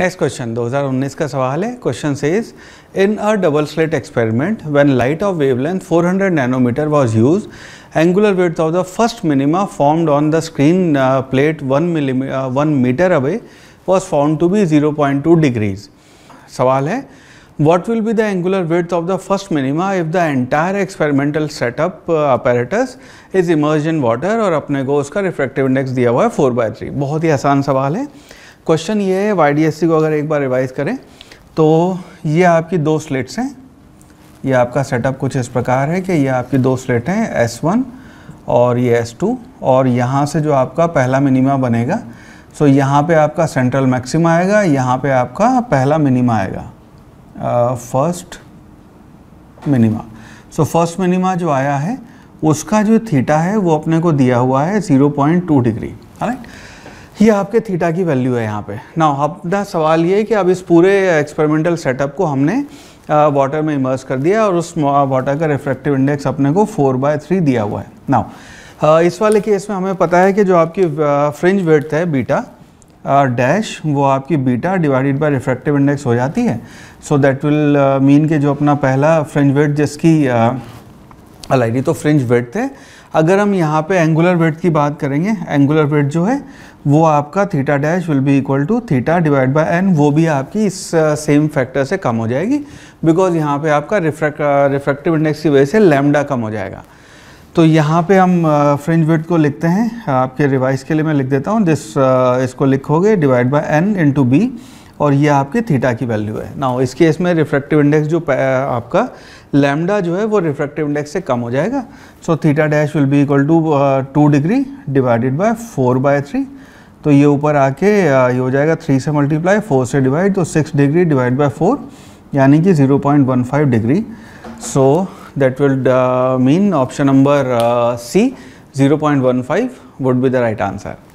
next question 2019 का सवाल है क्वेश्चन से is in a double slit experiment when light of wavelength 400 nanometre was use angular width of the first minima formed on the screen plate one milli one metre away was found to be 0.2 degrees सवाल है what will be the angular width of the first minima if the entire experimental setup apparatus is immerse in water और अपने को उसका refractive index दिया हुआ है four by three बहुत ही आसान सवाल है क्वेश्चन ये है वाई e को अगर एक बार रिवाइज करें तो ये आपकी दो स्लेट्स हैं ये आपका सेटअप कुछ इस प्रकार है कि ये आपकी दो स्लेट हैं एस वन और ये S2 और यहाँ से जो आपका पहला मिनिमा बनेगा सो यहाँ पे आपका सेंट्रल मैक्सीमा आएगा यहाँ पे आपका पहला मिनिमा आएगा first minima so first minima जो आया है उसका जो थीटा है वो अपने को दिया हुआ है 0.2 डिग्री राइट ये आपके थीटा की वैल्यू है यहाँ पे ना अपना सवाल ये है कि अब इस पूरे एक्सपेरिमेंटल सेटअप को हमने वाटर में इमर्स कर दिया और उस वाटर का रिफ्रैक्टिव इंडेक्स अपने को फोर बाय थ्री दिया हुआ है ना इस वाले केस में हमें पता है कि जो आपकी फ्रिंज वेट है बीटा डैश वो आपकी beta divided by refractive index हो जाती है सो दैट विल मीन के जो अपना पहला फ्रिंज वेट जिसकी ये तो फ्रिंज वेट थे अगर हम यहाँ पे एंगुलर वेट की बात करेंगे एंगुलर वेट जो है वो आपका theta dash will be equal to theta divide by N वो भी आपकी इस सेम uh, फैक्टर से कम हो जाएगी बिकॉज यहाँ पे आपका रिफ्रैक्टिव इंडेक्स uh, की वजह से लैमडा कम हो जाएगा तो यहाँ पे हम फ्रिंज uh, वेट को लिखते हैं आपके रिवाइज के लिए मैं लिख देता हूँ दिस इसको लिखोगे divide by N into B और ये आपकी थीटा की वैल्यू है ना इस केस में रिफ्रैक्टिव इंडेक्स जो आपका लैमडा जो है वो रिफ्रैक्टिव इंडेक्स से कम हो जाएगा so theta dash will be equal to two degree divided by four by three तो ये ऊपर आके ये हो जाएगा थ्री से मल्टीप्लाई फोर से डिवाइड तो six degree divide by four यानी कि zero point one five degree so that will mean option number C zero point one five would be the right answer